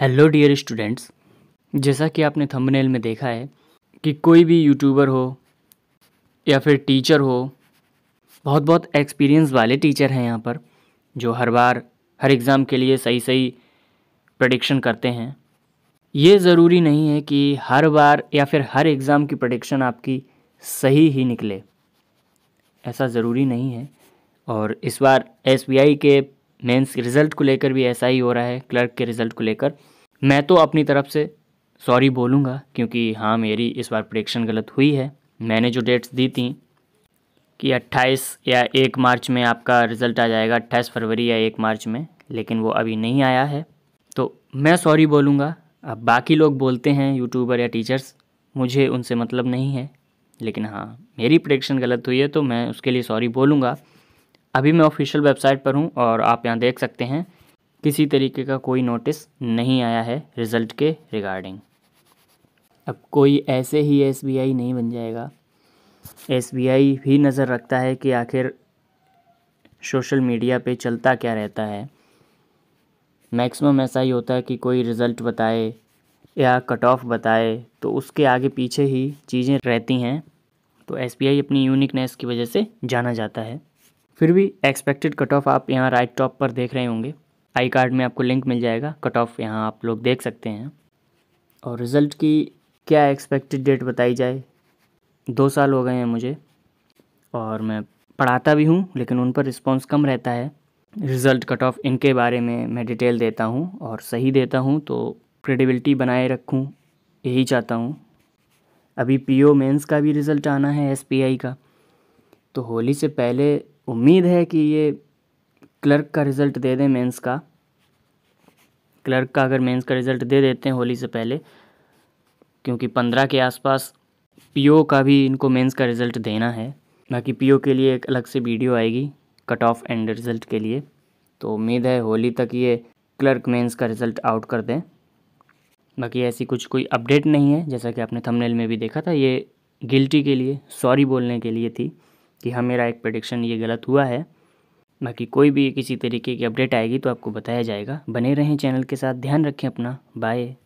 hello dear students जैसा कि आपने थंबनेल में देखा है कि कोई भी यूट्यूबर हो या फिर टीचर हो बहुत बहुत एक्सपीरियंस वाले टीचर हैं यहाँ पर जो हर बार हर एग्ज़ाम के लिए सही सही प्रडिक्शन करते हैं ये ज़रूरी नहीं है कि हर बार या फिर हर एग्ज़ाम की प्रडिक्शन आपकी सही ही निकले ऐसा ज़रूरी नहीं है और इस बार एस के मेंस रिज़ल्ट को लेकर भी ऐसा ही हो रहा है क्लर्क के रिज़ल्ट को लेकर मैं तो अपनी तरफ से सॉरी बोलूँगा क्योंकि हाँ मेरी इस बार प्रडिक्शन गलत हुई है मैंने जो डेट्स दी थी कि 28 या 1 मार्च में आपका रिज़ल्ट आ जाएगा 28 फरवरी या 1 मार्च में लेकिन वो अभी नहीं आया है तो मैं सॉरी बोलूँगा अब बाकी लोग बोलते हैं यूट्यूबर या टीचर्स मुझे उनसे मतलब नहीं है लेकिन हाँ मेरी प्रडिक्शन गलत हुई है तो मैं उसके लिए सॉरी बोलूँगा अभी मैं ऑफिशियल वेबसाइट पर हूँ और आप यहाँ देख सकते हैं किसी तरीके का कोई नोटिस नहीं आया है रिज़ल्ट के रिगार्डिंग अब कोई ऐसे ही एस नहीं बन जाएगा एस भी नज़र रखता है कि आखिर सोशल मीडिया पे चलता क्या रहता है मैक्सिमम ऐसा ही होता है कि कोई रिज़ल्ट बताए या कट ऑफ बताए तो उसके आगे पीछे ही चीज़ें रहती हैं तो एस अपनी यूनिकनेस की वजह से जाना जाता है फिर भी एक्सपेक्टेड कट ऑफ आप यहाँ राइट टॉप पर देख रहे होंगे आई कार्ड में आपको लिंक मिल जाएगा कट ऑफ यहाँ आप लोग देख सकते हैं और रिज़ल्ट की क्या एक्सपेक्टेड डेट बताई जाए दो साल हो गए हैं मुझे और मैं पढ़ाता भी हूँ लेकिन उन पर रिस्पॉन्स कम रहता है रिज़ल्ट कट ऑफ इनके बारे में मैं डिटेल देता हूँ और सही देता हूँ तो क्रेडिबिलिटी बनाए रखूँ यही चाहता हूँ अभी पीओ ओ का भी रिज़ल्ट आना है एसपीआई का तो होली से पहले उम्मीद है कि ये क्लर्क का रिज़ल्ट दे दें मेंस का क्लर्क का अगर मेंस का रिज़ल्ट दे देते हैं होली से पहले क्योंकि पंद्रह के आसपास पीओ का भी इनको मेंस का रिज़ल्ट देना है बाकी पीओ के लिए एक अलग से वीडियो आएगी कट ऑफ एंड रिज़ल्ट के लिए तो उम्मीद है होली तक ये क्लर्क मेंस का रिज़ल्ट आउट कर दें बाकी ऐसी कुछ कोई अपडेट नहीं है जैसा कि आपने थंबनेल में भी देखा था ये गिल्टी के लिए सॉरी बोलने के लिए थी कि हाँ मेरा एक प्रडिक्शन ये गलत हुआ है बाकी कोई भी किसी तरीके की अपडेट आएगी तो आपको बताया जाएगा बने रहें चैनल के साथ ध्यान रखें अपना बाय